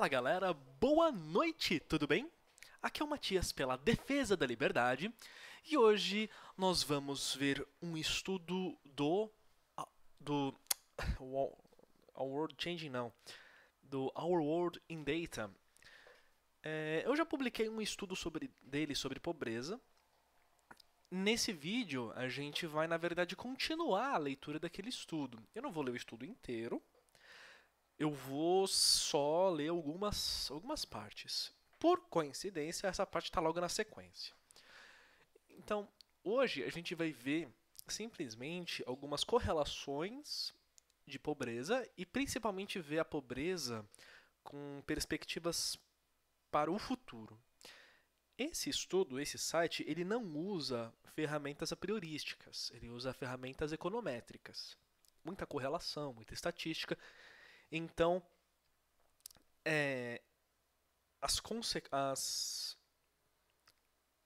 Fala galera, boa noite, tudo bem? Aqui é o Matias pela Defesa da Liberdade e hoje nós vamos ver um estudo do. do. Our World Changing, não. Do Our World in Data. É, eu já publiquei um estudo sobre, dele sobre pobreza. Nesse vídeo, a gente vai, na verdade, continuar a leitura daquele estudo. Eu não vou ler o estudo inteiro, eu vou só ler algumas, algumas partes. Por coincidência, essa parte está logo na sequência. Então, hoje a gente vai ver simplesmente algumas correlações de pobreza e principalmente ver a pobreza com perspectivas para o futuro. Esse estudo, esse site, ele não usa ferramentas apriorísticas, ele usa ferramentas econométricas. Muita correlação, muita estatística, então, é, as, as,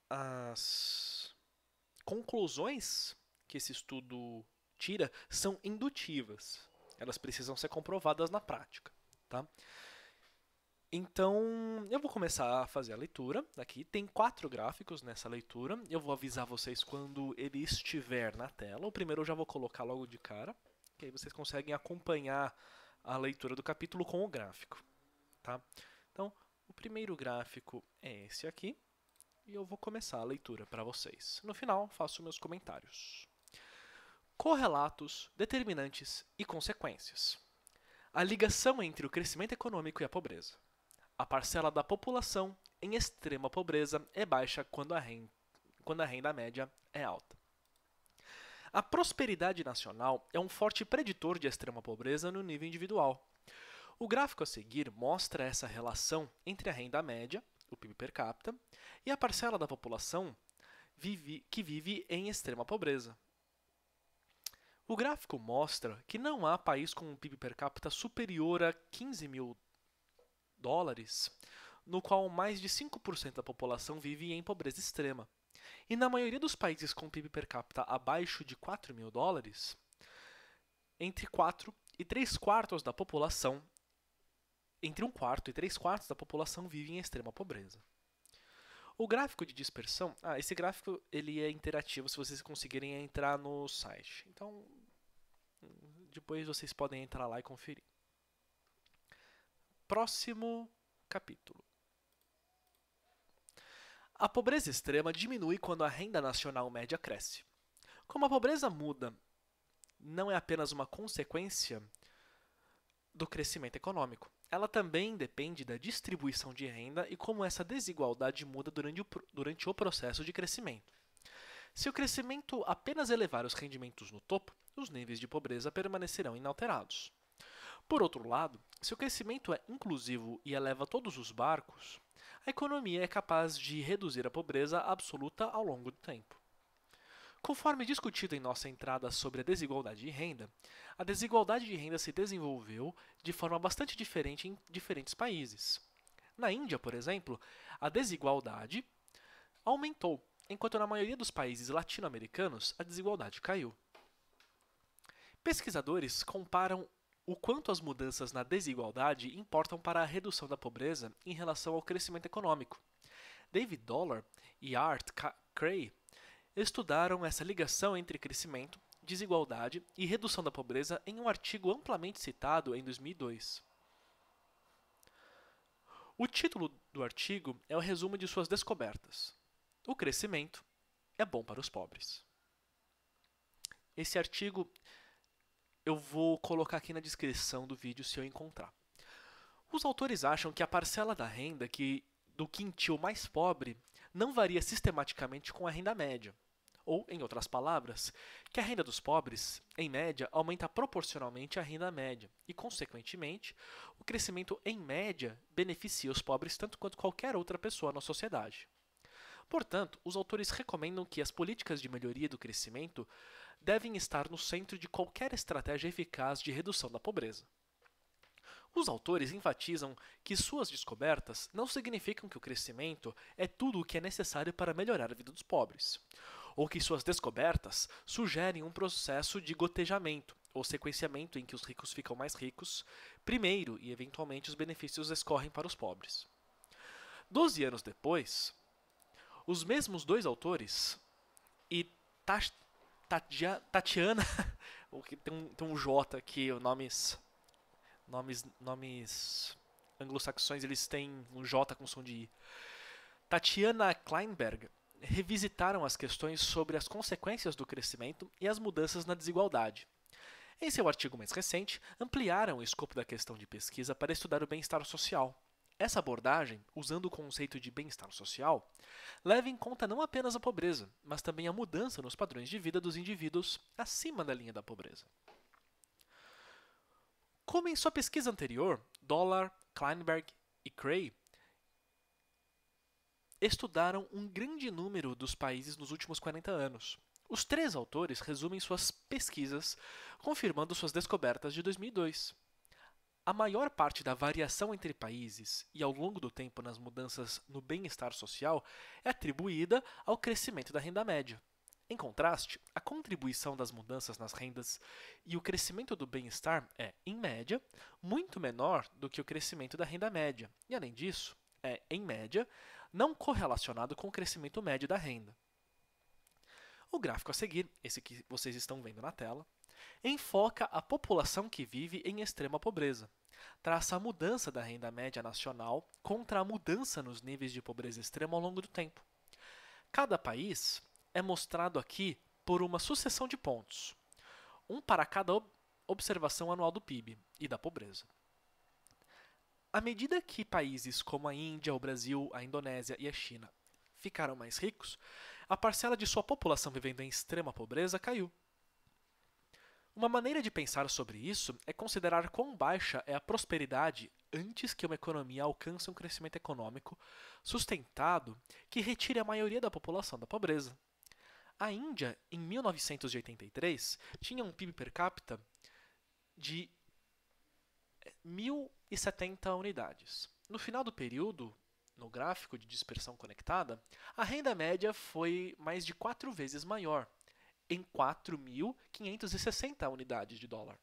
as conclusões que esse estudo tira são indutivas. Elas precisam ser comprovadas na prática. Tá? Então, eu vou começar a fazer a leitura aqui. Tem quatro gráficos nessa leitura. Eu vou avisar vocês quando ele estiver na tela. O primeiro eu já vou colocar logo de cara, que aí vocês conseguem acompanhar a leitura do capítulo com o gráfico. Tá? Então, o primeiro gráfico é esse aqui, e eu vou começar a leitura para vocês. No final, faço meus comentários. Correlatos, determinantes e consequências. A ligação entre o crescimento econômico e a pobreza. A parcela da população em extrema pobreza é baixa quando a renda, quando a renda média é alta. A prosperidade nacional é um forte preditor de extrema pobreza no nível individual. O gráfico a seguir mostra essa relação entre a renda média, o PIB per capita, e a parcela da população vive, que vive em extrema pobreza. O gráfico mostra que não há país com um PIB per capita superior a 15 mil dólares, no qual mais de 5% da população vive em pobreza extrema. E na maioria dos países com PIB per capita abaixo de 4 mil dólares, entre 4 e 3 quartos da população, entre 1 quarto e 3 quartos da população vive em extrema pobreza. O gráfico de dispersão, ah, esse gráfico ele é interativo se vocês conseguirem entrar no site. Então, depois vocês podem entrar lá e conferir. Próximo capítulo. A pobreza extrema diminui quando a renda nacional média cresce. Como a pobreza muda não é apenas uma consequência do crescimento econômico, ela também depende da distribuição de renda e como essa desigualdade muda durante o, durante o processo de crescimento. Se o crescimento apenas elevar os rendimentos no topo, os níveis de pobreza permanecerão inalterados. Por outro lado, se o crescimento é inclusivo e eleva todos os barcos, a economia é capaz de reduzir a pobreza absoluta ao longo do tempo. Conforme discutido em nossa entrada sobre a desigualdade de renda, a desigualdade de renda se desenvolveu de forma bastante diferente em diferentes países. Na Índia, por exemplo, a desigualdade aumentou, enquanto na maioria dos países latino-americanos a desigualdade caiu. Pesquisadores comparam o quanto as mudanças na desigualdade importam para a redução da pobreza em relação ao crescimento econômico. David Dollar e Art Cray estudaram essa ligação entre crescimento, desigualdade e redução da pobreza em um artigo amplamente citado em 2002. O título do artigo é o resumo de suas descobertas. O crescimento é bom para os pobres. Esse artigo eu vou colocar aqui na descrição do vídeo se eu encontrar. Os autores acham que a parcela da renda que do quintil mais pobre não varia sistematicamente com a renda média. Ou, em outras palavras, que a renda dos pobres, em média, aumenta proporcionalmente à renda média e, consequentemente, o crescimento em média beneficia os pobres tanto quanto qualquer outra pessoa na sociedade. Portanto, os autores recomendam que as políticas de melhoria do crescimento devem estar no centro de qualquer estratégia eficaz de redução da pobreza. Os autores enfatizam que suas descobertas não significam que o crescimento é tudo o que é necessário para melhorar a vida dos pobres, ou que suas descobertas sugerem um processo de gotejamento ou sequenciamento em que os ricos ficam mais ricos primeiro e eventualmente os benefícios escorrem para os pobres. Doze anos depois, os mesmos dois autores, e Tatiana, tem um, tem um J aqui, nomes, nomes, nomes anglo-saxões, eles têm um J com som de I. Tatiana Kleinberg revisitaram as questões sobre as consequências do crescimento e as mudanças na desigualdade. Em seu artigo mais recente, ampliaram o escopo da questão de pesquisa para estudar o bem-estar social. Essa abordagem, usando o conceito de bem-estar social, leva em conta não apenas a pobreza, mas também a mudança nos padrões de vida dos indivíduos acima da linha da pobreza. Como em sua pesquisa anterior, Dollar, Kleinberg e Cray estudaram um grande número dos países nos últimos 40 anos. Os três autores resumem suas pesquisas, confirmando suas descobertas de 2002. A maior parte da variação entre países e ao longo do tempo nas mudanças no bem-estar social é atribuída ao crescimento da renda média. Em contraste, a contribuição das mudanças nas rendas e o crescimento do bem-estar é, em média, muito menor do que o crescimento da renda média, e além disso, é, em média, não correlacionado com o crescimento médio da renda. O gráfico a seguir, esse que vocês estão vendo na tela, enfoca a população que vive em extrema pobreza. Traça a mudança da renda média nacional contra a mudança nos níveis de pobreza extrema ao longo do tempo. Cada país é mostrado aqui por uma sucessão de pontos, um para cada observação anual do PIB e da pobreza. À medida que países como a Índia, o Brasil, a Indonésia e a China ficaram mais ricos, a parcela de sua população vivendo em extrema pobreza caiu. Uma maneira de pensar sobre isso é considerar quão baixa é a prosperidade antes que uma economia alcance um crescimento econômico sustentado que retire a maioria da população da pobreza. A Índia, em 1983, tinha um PIB per capita de 1.070 é, unidades. No final do período, no gráfico de dispersão conectada, a renda média foi mais de quatro vezes maior, em 4.560 unidades de dólar.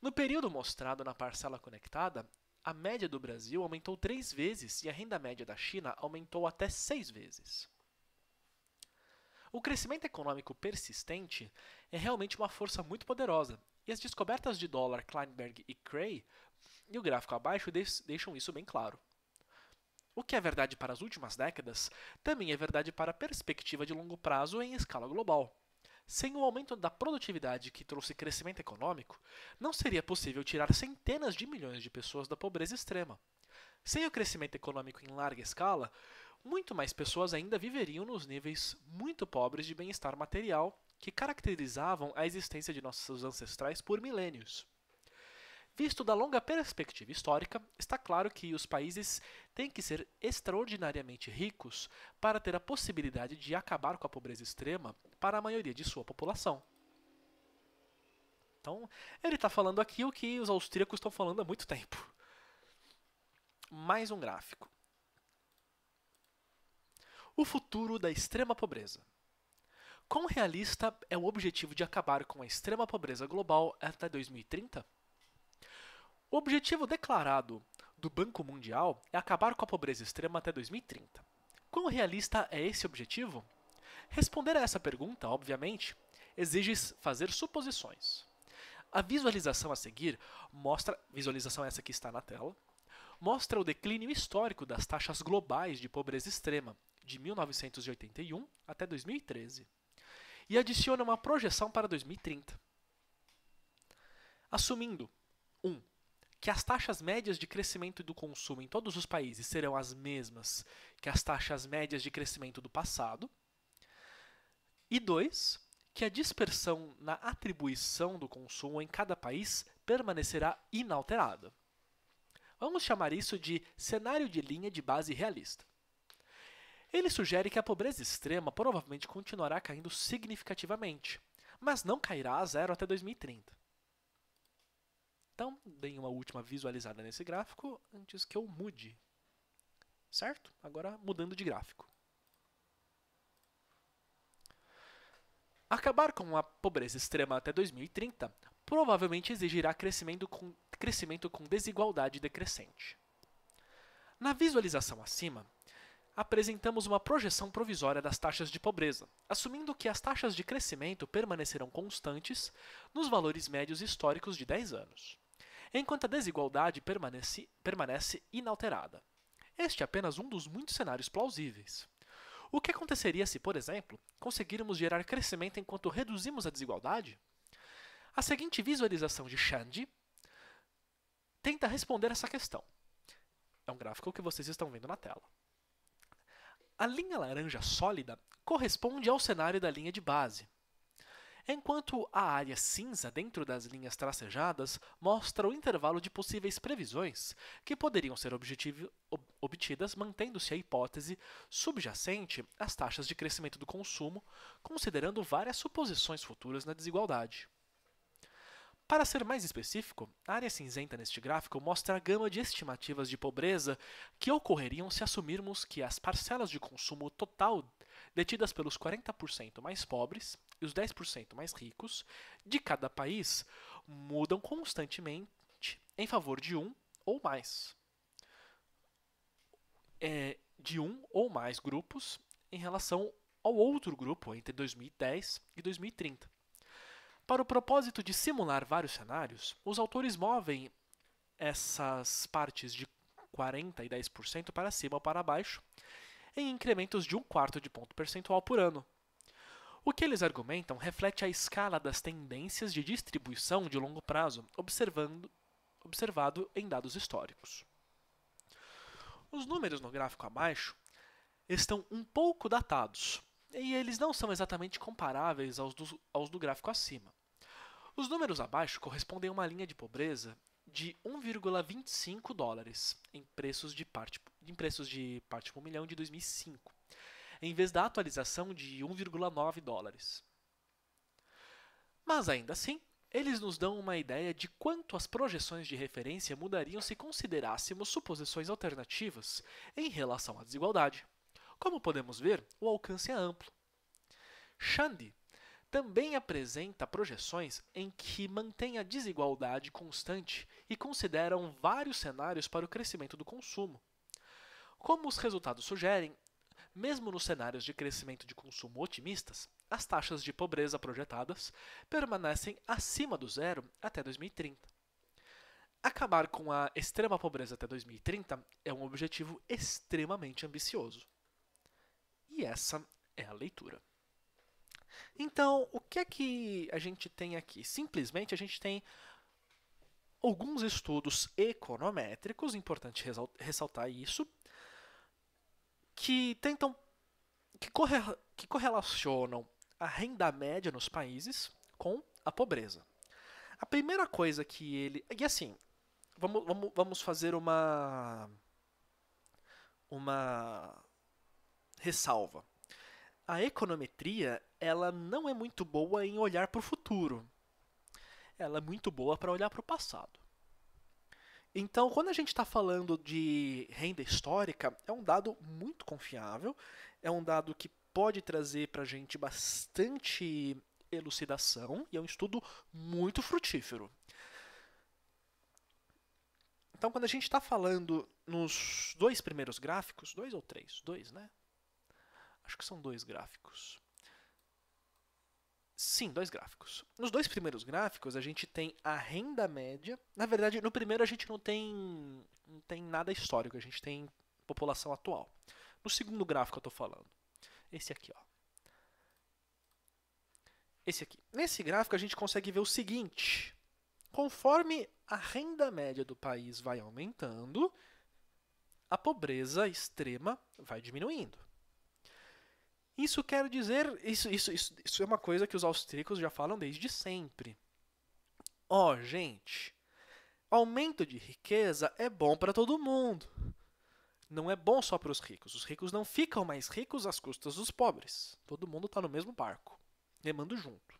No período mostrado na parcela conectada, a média do Brasil aumentou três vezes e a renda média da China aumentou até seis vezes. O crescimento econômico persistente é realmente uma força muito poderosa, e as descobertas de dólar Kleinberg e Cray, e o gráfico abaixo, deixam isso bem claro. O que é verdade para as últimas décadas também é verdade para a perspectiva de longo prazo em escala global. Sem o aumento da produtividade que trouxe crescimento econômico, não seria possível tirar centenas de milhões de pessoas da pobreza extrema. Sem o crescimento econômico em larga escala, muito mais pessoas ainda viveriam nos níveis muito pobres de bem-estar material que caracterizavam a existência de nossos ancestrais por milênios. Visto da longa perspectiva histórica, está claro que os países têm que ser extraordinariamente ricos para ter a possibilidade de acabar com a pobreza extrema para a maioria de sua população. Então, ele está falando aqui o que os austríacos estão falando há muito tempo. Mais um gráfico. O futuro da extrema pobreza. Quão realista é o objetivo de acabar com a extrema pobreza global até 2030? O objetivo declarado do Banco Mundial é acabar com a pobreza extrema até 2030. Quão realista é esse objetivo? Responder a essa pergunta, obviamente, exige fazer suposições. A visualização a seguir mostra, visualização essa que está na tela, mostra o declínio histórico das taxas globais de pobreza extrema de 1981 até 2013 e adiciona uma projeção para 2030. Assumindo 1. Um, que as taxas médias de crescimento do consumo em todos os países serão as mesmas que as taxas médias de crescimento do passado. E dois, que a dispersão na atribuição do consumo em cada país permanecerá inalterada. Vamos chamar isso de cenário de linha de base realista. Ele sugere que a pobreza extrema provavelmente continuará caindo significativamente, mas não cairá a zero até 2030. Então, dei uma última visualizada nesse gráfico antes que eu mude. Certo? Agora mudando de gráfico. Acabar com a pobreza extrema até 2030 provavelmente exigirá crescimento com, crescimento com desigualdade decrescente. Na visualização acima, apresentamos uma projeção provisória das taxas de pobreza, assumindo que as taxas de crescimento permanecerão constantes nos valores médios históricos de 10 anos enquanto a desigualdade permanece, permanece inalterada. Este é apenas um dos muitos cenários plausíveis. O que aconteceria se, por exemplo, conseguirmos gerar crescimento enquanto reduzimos a desigualdade? A seguinte visualização de Shandy tenta responder essa questão. É um gráfico que vocês estão vendo na tela. A linha laranja sólida corresponde ao cenário da linha de base, enquanto a área cinza dentro das linhas tracejadas mostra o intervalo de possíveis previsões que poderiam ser objetivo, ob, obtidas mantendo-se a hipótese subjacente às taxas de crescimento do consumo, considerando várias suposições futuras na desigualdade. Para ser mais específico, a área cinzenta neste gráfico mostra a gama de estimativas de pobreza que ocorreriam se assumirmos que as parcelas de consumo total detidas pelos 40% mais pobres e os 10% mais ricos de cada país mudam constantemente em favor de um ou mais. É, de um ou mais grupos em relação ao outro grupo entre 2010 e 2030. Para o propósito de simular vários cenários, os autores movem essas partes de 40% e 10% para cima ou para baixo, em incrementos de um quarto de ponto percentual por ano, o que eles argumentam reflete a escala das tendências de distribuição de longo prazo observado em dados históricos. Os números no gráfico abaixo estão um pouco datados, e eles não são exatamente comparáveis aos do, aos do gráfico acima. Os números abaixo correspondem a uma linha de pobreza de 1,25 dólares em preços de parte, em preços de parte por milhão de 2005 em vez da atualização de 1,9 dólares. Mas ainda assim, eles nos dão uma ideia de quanto as projeções de referência mudariam se considerássemos suposições alternativas em relação à desigualdade. Como podemos ver, o alcance é amplo. Shandi também apresenta projeções em que mantém a desigualdade constante e consideram vários cenários para o crescimento do consumo. Como os resultados sugerem, mesmo nos cenários de crescimento de consumo otimistas, as taxas de pobreza projetadas permanecem acima do zero até 2030. Acabar com a extrema pobreza até 2030 é um objetivo extremamente ambicioso. E essa é a leitura. Então, o que é que a gente tem aqui? Simplesmente a gente tem alguns estudos econométricos, importante ressaltar isso, que tentam que, corre, que correlacionam a renda média nos países com a pobreza. A primeira coisa que ele. E assim, vamos, vamos, vamos fazer uma. Uma ressalva. A econometria ela não é muito boa em olhar para o futuro. Ela é muito boa para olhar para o passado. Então, quando a gente está falando de renda histórica, é um dado muito confiável, é um dado que pode trazer para a gente bastante elucidação e é um estudo muito frutífero. Então, quando a gente está falando nos dois primeiros gráficos, dois ou três? Dois, né? Acho que são dois gráficos. Sim, dois gráficos. Nos dois primeiros gráficos a gente tem a renda média. Na verdade, no primeiro a gente não tem não tem nada histórico, a gente tem população atual. No segundo gráfico eu estou falando. Esse aqui, ó. Esse aqui. Nesse gráfico a gente consegue ver o seguinte: conforme a renda média do país vai aumentando, a pobreza extrema vai diminuindo. Isso quer dizer. Isso, isso, isso, isso é uma coisa que os austríacos já falam desde sempre. Ó, oh, gente, aumento de riqueza é bom para todo mundo. Não é bom só para os ricos. Os ricos não ficam mais ricos às custas dos pobres. Todo mundo está no mesmo barco, remando junto.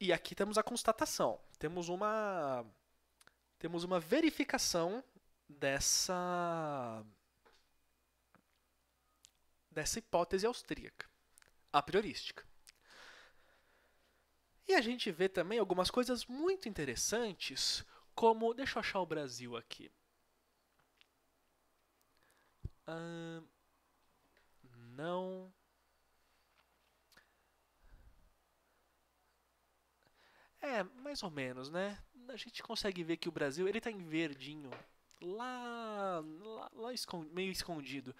E aqui temos a constatação. Temos uma temos uma verificação dessa dessa hipótese austríaca, a priorística. E a gente vê também algumas coisas muito interessantes, como. Deixa eu achar o Brasil aqui. não. É, mais ou menos, né? A gente consegue ver que o Brasil ele está em verdinho, lá, lá, lá escondido, meio escondido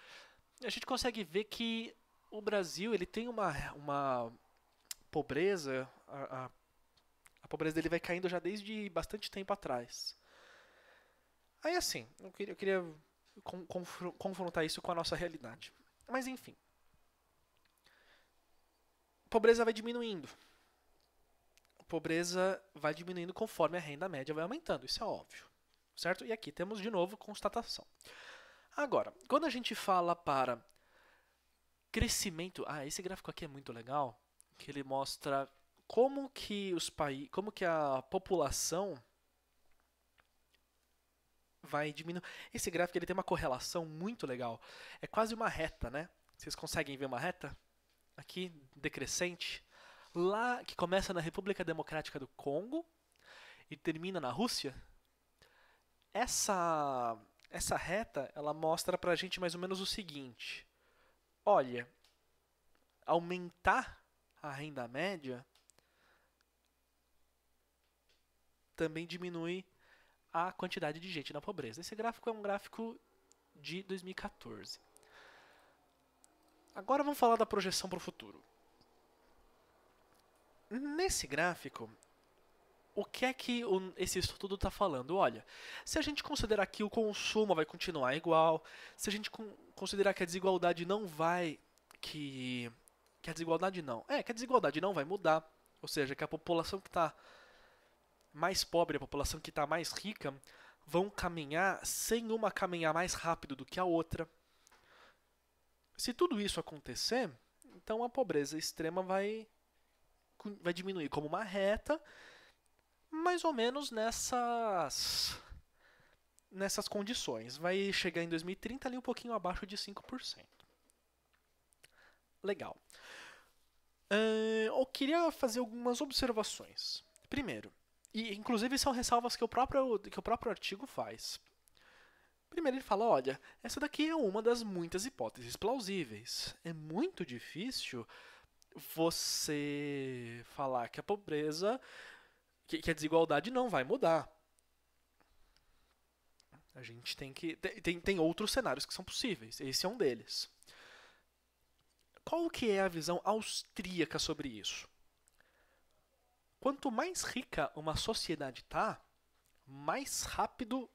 a gente consegue ver que o Brasil ele tem uma, uma pobreza, a, a, a pobreza dele vai caindo já desde bastante tempo atrás. Aí assim, eu queria, eu queria confrontar isso com a nossa realidade. Mas enfim. A pobreza vai diminuindo. A pobreza vai diminuindo conforme a renda média vai aumentando, isso é óbvio. Certo? E aqui temos de novo constatação. Agora, quando a gente fala para crescimento, ah, esse gráfico aqui é muito legal, que ele mostra como que os países, como que a população vai diminuindo. Esse gráfico ele tem uma correlação muito legal. É quase uma reta, né? Vocês conseguem ver uma reta aqui decrescente lá que começa na República Democrática do Congo e termina na Rússia? Essa essa reta, ela mostra para a gente mais ou menos o seguinte. Olha, aumentar a renda média também diminui a quantidade de gente na pobreza. Esse gráfico é um gráfico de 2014. Agora vamos falar da projeção para o futuro. Nesse gráfico, o que é que esse estudo está falando? Olha, se a gente considerar que o consumo vai continuar igual, se a gente considerar que a desigualdade não vai. que. que a desigualdade não. É, que a desigualdade não vai mudar, ou seja, que a população que está mais pobre, a população que está mais rica, vão caminhar sem uma caminhar mais rápido do que a outra. Se tudo isso acontecer, então a pobreza extrema vai, vai diminuir como uma reta mais ou menos nessas nessas condições. Vai chegar em 2030 ali um pouquinho abaixo de 5%. Legal. Uh, eu queria fazer algumas observações. Primeiro, e inclusive são ressalvas que o próprio, que o próprio artigo faz. Primeiro ele fala, olha, essa daqui é uma das muitas hipóteses plausíveis. É muito difícil você falar que a pobreza que, que a desigualdade não vai mudar. A gente tem que. Tem, tem outros cenários que são possíveis. Esse é um deles. Qual que é a visão austríaca sobre isso? Quanto mais rica uma sociedade tá, mais rápido,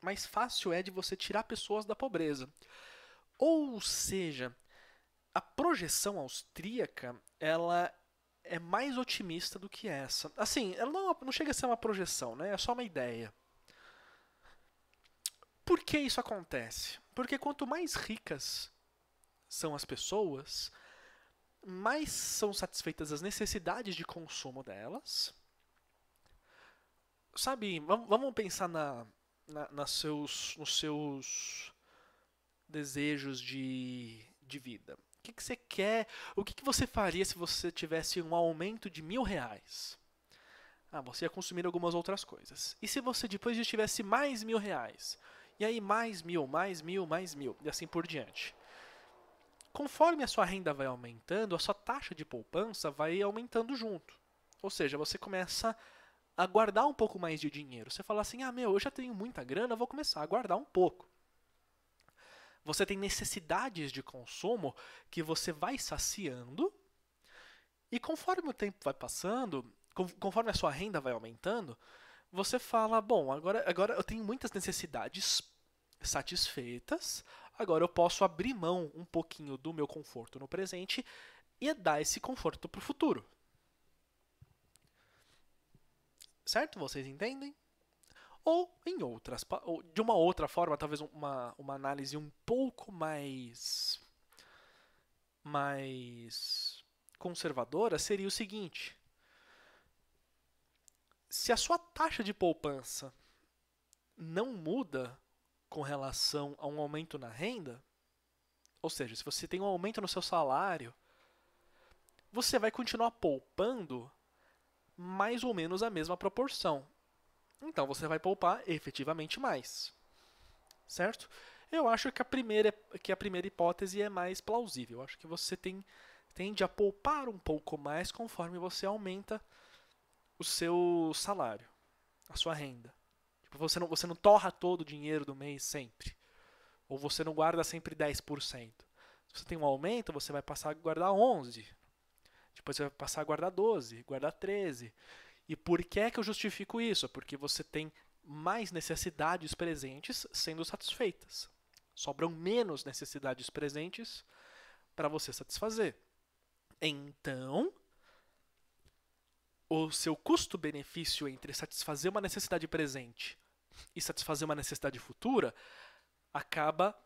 mais fácil é de você tirar pessoas da pobreza. Ou seja, a projeção austríaca, ela é mais otimista do que essa. Assim, ela não, é não chega a ser uma projeção, né? É só uma ideia. Por que isso acontece? Porque quanto mais ricas são as pessoas, mais são satisfeitas as necessidades de consumo delas. Sabe, vamos pensar na, na, nas seus, nos seus desejos de, de vida. O que, que você quer? O que, que você faria se você tivesse um aumento de mil reais? Ah, você ia consumir algumas outras coisas. E se você depois já tivesse mais mil reais? E aí mais mil, mais mil, mais mil, e assim por diante. Conforme a sua renda vai aumentando, a sua taxa de poupança vai aumentando junto. Ou seja, você começa a guardar um pouco mais de dinheiro. Você fala assim: ah, meu, eu já tenho muita grana, vou começar a guardar um pouco. Você tem necessidades de consumo que você vai saciando, e conforme o tempo vai passando, conforme a sua renda vai aumentando, você fala: bom, agora, agora eu tenho muitas necessidades satisfeitas, agora eu posso abrir mão um pouquinho do meu conforto no presente e é dar esse conforto para o futuro. Certo? Vocês entendem? ou em outras ou de uma outra forma, talvez uma, uma análise um pouco mais mais conservadora seria o seguinte: se a sua taxa de poupança não muda com relação a um aumento na renda, ou seja, se você tem um aumento no seu salário, você vai continuar poupando mais ou menos a mesma proporção. Então você vai poupar efetivamente mais. Certo? Eu acho que a primeira, que a primeira hipótese é mais plausível. Eu acho que você tem, tende a poupar um pouco mais conforme você aumenta o seu salário, a sua renda. Tipo, você, não, você não torra todo o dinheiro do mês sempre. Ou você não guarda sempre 10%. Se você tem um aumento, você vai passar a guardar 11%. Depois você vai passar a guardar 12, guardar 13. E por que é que eu justifico isso? Porque você tem mais necessidades presentes sendo satisfeitas. Sobram menos necessidades presentes para você satisfazer. Então, o seu custo-benefício entre satisfazer uma necessidade presente e satisfazer uma necessidade futura acaba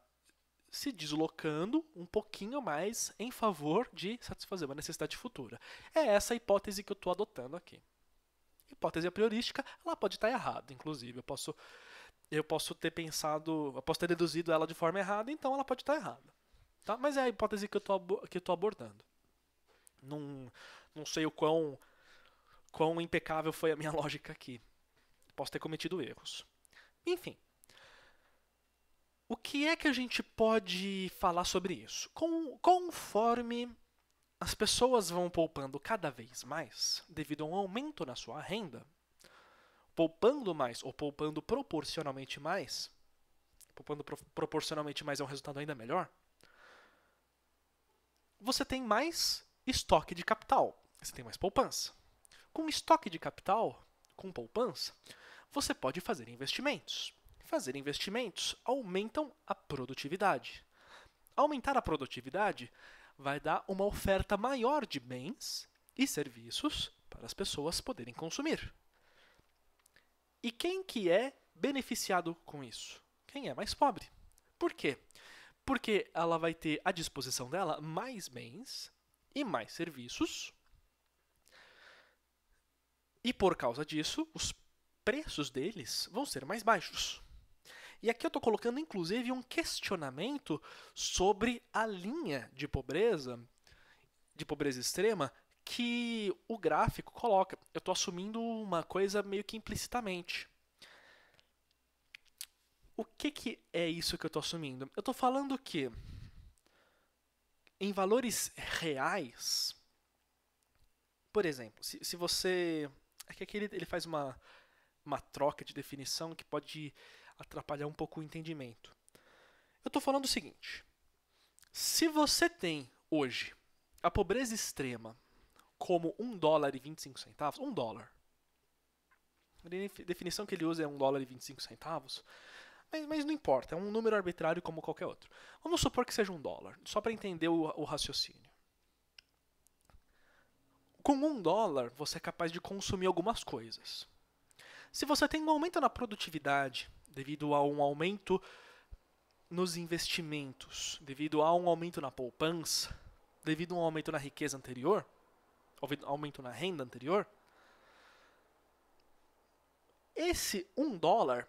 se deslocando um pouquinho mais em favor de satisfazer uma necessidade futura. É essa a hipótese que eu estou adotando aqui hipótese priorística, ela pode estar errada, inclusive. Eu posso, eu posso ter pensado, eu posso ter deduzido ela de forma errada, então ela pode estar errada. Tá? Mas é a hipótese que eu estou abordando. Não, não sei o quão, quão impecável foi a minha lógica aqui. Posso ter cometido erros. Enfim. O que é que a gente pode falar sobre isso? Com, conforme as pessoas vão poupando cada vez mais devido a um aumento na sua renda. Poupando mais ou poupando proporcionalmente mais, poupando pro proporcionalmente mais é um resultado ainda melhor. Você tem mais estoque de capital, você tem mais poupança. Com estoque de capital, com poupança, você pode fazer investimentos. Fazer investimentos aumentam a produtividade. Aumentar a produtividade vai dar uma oferta maior de bens e serviços para as pessoas poderem consumir. E quem que é beneficiado com isso? Quem é mais pobre. Por quê? Porque ela vai ter à disposição dela mais bens e mais serviços. E por causa disso, os preços deles vão ser mais baixos. E aqui eu estou colocando inclusive um questionamento sobre a linha de pobreza, de pobreza extrema, que o gráfico coloca. Eu estou assumindo uma coisa meio que implicitamente. O que, que é isso que eu estou assumindo? Eu estou falando que em valores reais, por exemplo, se, se você. É que aqui ele, ele faz uma, uma troca de definição que pode atrapalhar um pouco o entendimento. Eu estou falando o seguinte: se você tem hoje a pobreza extrema como 1 dólar e 25 centavos, 1 dólar. A definição que ele usa é 1 dólar e 25 centavos, mas, mas não importa, é um número arbitrário como qualquer outro. Vamos supor que seja um dólar, só para entender o, o raciocínio. Com um dólar, você é capaz de consumir algumas coisas. Se você tem um aumento na produtividade, devido a um aumento nos investimentos, devido a um aumento na poupança, devido a um aumento na riqueza anterior, aumento na renda anterior, esse um dólar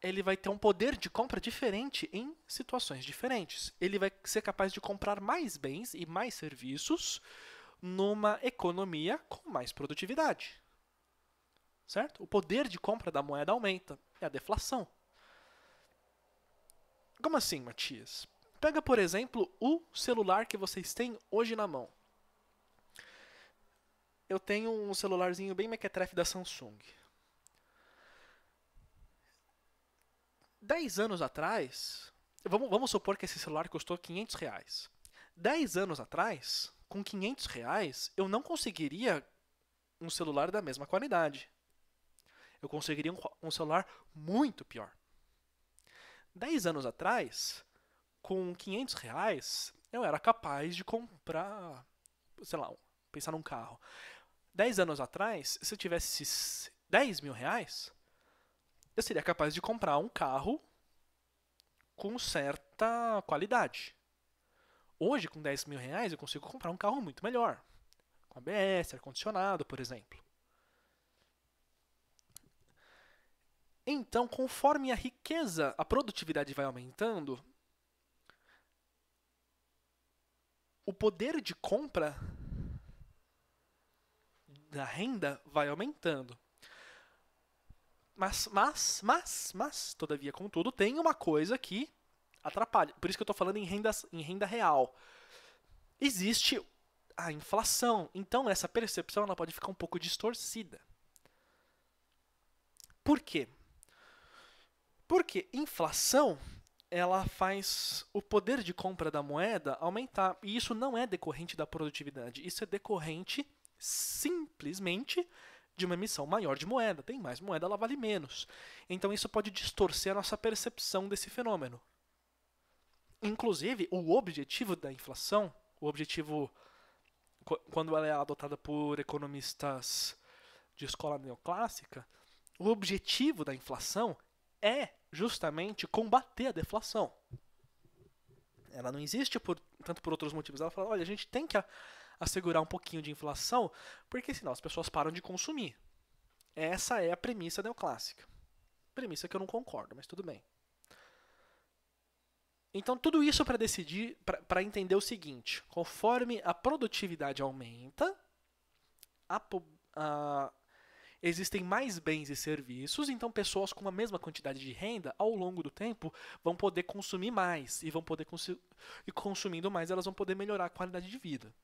ele vai ter um poder de compra diferente em situações diferentes. Ele vai ser capaz de comprar mais bens e mais serviços numa economia com mais produtividade. Certo? O poder de compra da moeda aumenta é a deflação. Como assim, Matias? Pega, por exemplo, o celular que vocês têm hoje na mão. Eu tenho um celularzinho bem mequetrefe da Samsung. Dez anos atrás, vamos, vamos supor que esse celular custou 500 reais. Dez anos atrás, com 500 reais, eu não conseguiria um celular da mesma qualidade eu conseguiria um, um celular muito pior. Dez anos atrás, com 500 reais, eu era capaz de comprar, sei lá, pensar num carro. Dez anos atrás, se eu tivesse 10 mil reais, eu seria capaz de comprar um carro com certa qualidade. Hoje, com 10 mil reais, eu consigo comprar um carro muito melhor. Com ABS, ar-condicionado, por exemplo. Então, conforme a riqueza, a produtividade vai aumentando, o poder de compra da renda vai aumentando. Mas, mas, mas, mas, todavia, contudo, tem uma coisa que atrapalha. Por isso que eu estou falando em, rendas, em renda real. Existe a inflação. Então, essa percepção ela pode ficar um pouco distorcida. Por quê? Porque inflação ela faz o poder de compra da moeda aumentar. E isso não é decorrente da produtividade, isso é decorrente simplesmente de uma emissão maior de moeda. Tem mais moeda, ela vale menos. Então isso pode distorcer a nossa percepção desse fenômeno. Inclusive, o objetivo da inflação, o objetivo quando ela é adotada por economistas de escola neoclássica, o objetivo da inflação é justamente combater a deflação. Ela não existe por, tanto por outros motivos. Ela fala, olha, a gente tem que assegurar um pouquinho de inflação, porque senão as pessoas param de consumir. Essa é a premissa neoclássica. Premissa que eu não concordo, mas tudo bem. Então, tudo isso para decidir, para entender o seguinte: conforme a produtividade aumenta, a, a, existem mais bens e serviços, então pessoas com a mesma quantidade de renda, ao longo do tempo, vão poder consumir mais e vão poder consu e consumindo mais, elas vão poder melhorar a qualidade de vida.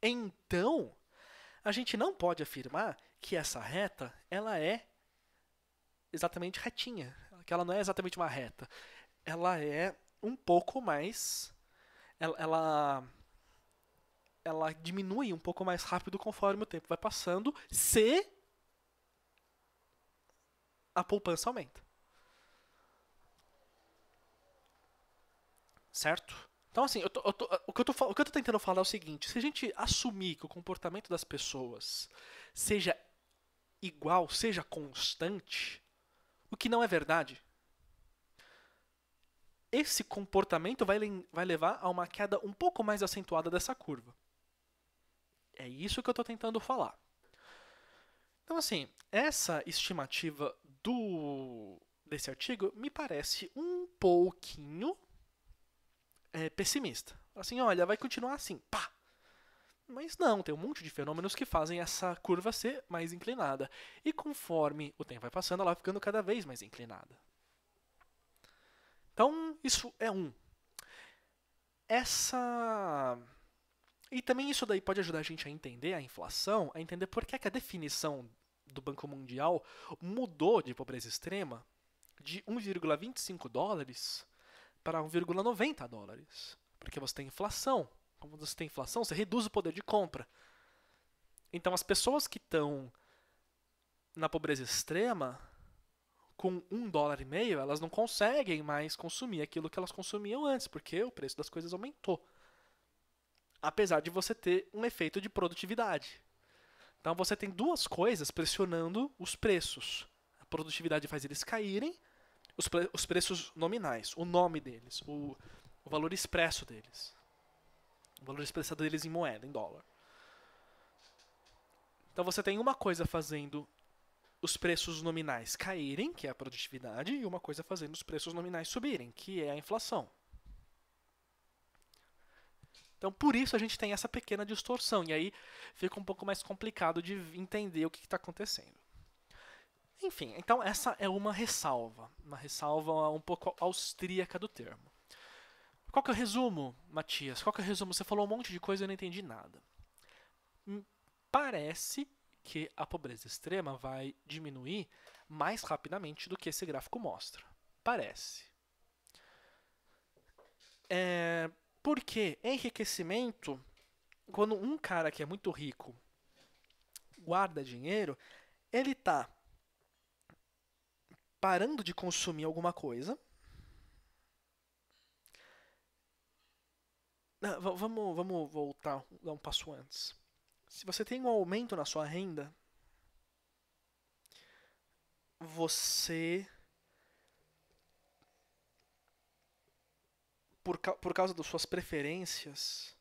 Então, a gente não pode afirmar que essa reta, ela é exatamente retinha, que ela não é exatamente uma reta. Ela é um pouco mais ela, ela ela diminui um pouco mais rápido conforme o tempo vai passando, se a poupança aumenta. Certo? Então, assim, eu tô, eu tô, o, que eu tô, o que eu tô tentando falar é o seguinte: se a gente assumir que o comportamento das pessoas seja igual, seja constante, o que não é verdade, esse comportamento vai, vai levar a uma queda um pouco mais acentuada dessa curva. É isso que eu estou tentando falar. Então, assim, essa estimativa do desse artigo me parece um pouquinho é, pessimista. Assim, olha, vai continuar assim, pá! Mas não, tem um monte de fenômenos que fazem essa curva ser mais inclinada. E conforme o tempo vai passando, ela vai ficando cada vez mais inclinada. Então, isso é um. Essa e também isso daí pode ajudar a gente a entender a inflação, a entender por que, é que a definição do Banco Mundial mudou de pobreza extrema de 1,25 dólares para 1,90 dólares. Porque você tem inflação. quando você tem inflação, você reduz o poder de compra. Então, as pessoas que estão na pobreza extrema, com um dólar e meio, elas não conseguem mais consumir aquilo que elas consumiam antes, porque o preço das coisas aumentou apesar de você ter um efeito de produtividade. Então você tem duas coisas pressionando os preços. A produtividade faz eles caírem, os, pre os preços nominais, o nome deles, o, o valor expresso deles. O valor expressado deles em moeda, em dólar. Então você tem uma coisa fazendo os preços nominais caírem, que é a produtividade, e uma coisa fazendo os preços nominais subirem, que é a inflação. Então, por isso a gente tem essa pequena distorção. E aí fica um pouco mais complicado de entender o que está acontecendo. Enfim, então essa é uma ressalva. Uma ressalva um pouco austríaca do termo. Qual que é o resumo, Matias? Qual que é o resumo? Você falou um monte de coisa e eu não entendi nada. Hum, parece que a pobreza extrema vai diminuir mais rapidamente do que esse gráfico mostra. Parece. É, porque enriquecimento, quando um cara que é muito rico guarda dinheiro, ele tá parando de consumir alguma coisa. Não, ah, vamos, vamos voltar, dar um passo antes. Se você tem um aumento na sua renda, você por, por causa das suas preferências,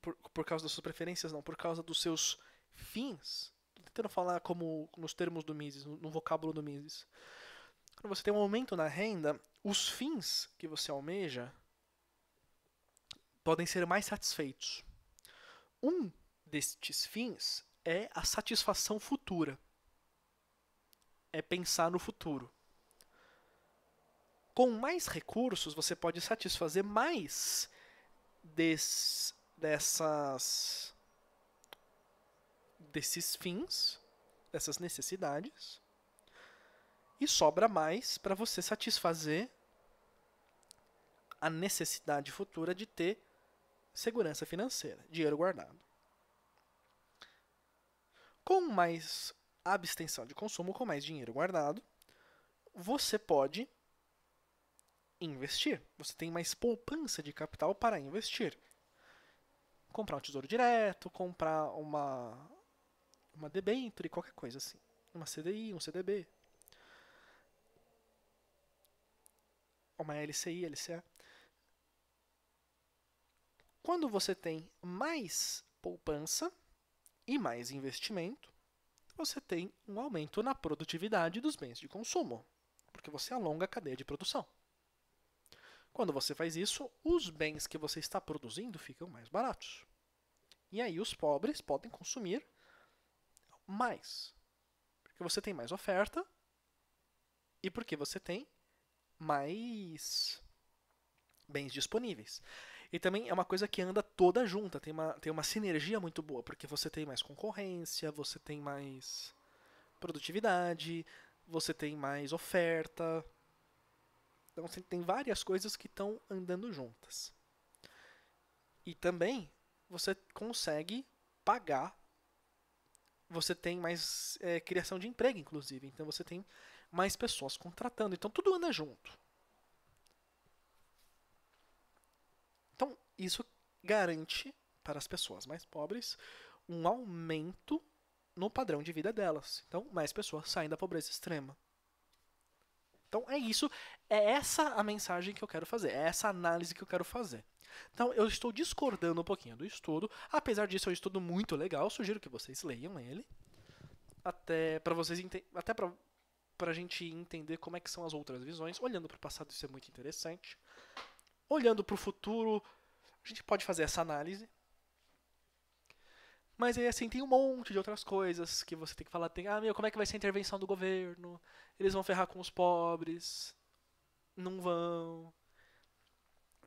por, por causa das suas preferências não, por causa dos seus fins, tô tentando falar como nos termos do Mises, no, no vocábulo do Mises. Quando você tem um aumento na renda, os fins que você almeja podem ser mais satisfeitos. Um destes fins é a satisfação futura. É pensar no futuro. Com mais recursos, você pode satisfazer mais des, dessas desses fins, dessas necessidades, e sobra mais para você satisfazer a necessidade futura de ter segurança financeira, dinheiro guardado. Com mais abstenção de consumo, com mais dinheiro guardado, você pode investir. Você tem mais poupança de capital para investir. Comprar um tesouro direto, comprar uma uma debênture, qualquer coisa assim. Uma CDI, um CDB. Uma LCI, LCA. Quando você tem mais poupança e mais investimento, você tem um aumento na produtividade dos bens de consumo, porque você alonga a cadeia de produção. Quando você faz isso, os bens que você está produzindo ficam mais baratos. E aí os pobres podem consumir mais. Porque você tem mais oferta e porque você tem mais bens disponíveis. E também é uma coisa que anda toda junta, tem uma, tem uma sinergia muito boa, porque você tem mais concorrência, você tem mais produtividade, você tem mais oferta, então você tem várias coisas que estão andando juntas. E também você consegue pagar. Você tem mais é, criação de emprego, inclusive. Então você tem mais pessoas contratando. Então tudo anda junto. Então isso garante para as pessoas mais pobres um aumento no padrão de vida delas. Então mais pessoas saem da pobreza extrema. Então é isso, é essa a mensagem que eu quero fazer, é essa análise que eu quero fazer. Então eu estou discordando um pouquinho do estudo, apesar disso é um estudo muito legal, sugiro que vocês leiam ele, até para vocês até para para a gente entender como é que são as outras visões. Olhando para o passado isso é muito interessante. Olhando para o futuro, a gente pode fazer essa análise, mas aí, assim, tem um monte de outras coisas que você tem que falar. Tem, ah, meu, como é que vai ser a intervenção do governo? Eles vão ferrar com os pobres? Não vão.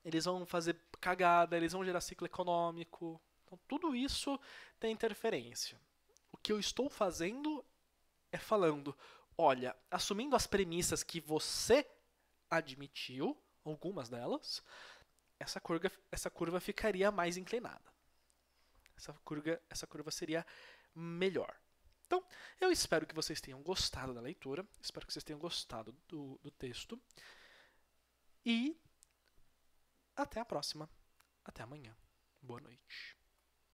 Eles vão fazer cagada, eles vão gerar ciclo econômico. Então, tudo isso tem interferência. O que eu estou fazendo é falando, olha, assumindo as premissas que você admitiu, algumas delas, essa curva, essa curva ficaria mais inclinada essa curva, essa curva seria melhor. Então, eu espero que vocês tenham gostado da leitura, espero que vocês tenham gostado do, do texto. E até a próxima. Até amanhã. Boa noite.